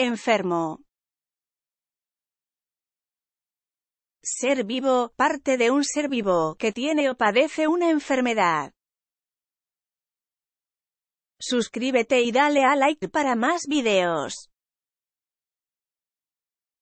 enfermo. Ser vivo, parte de un ser vivo que tiene o padece una enfermedad. Suscríbete y dale a like para más videos.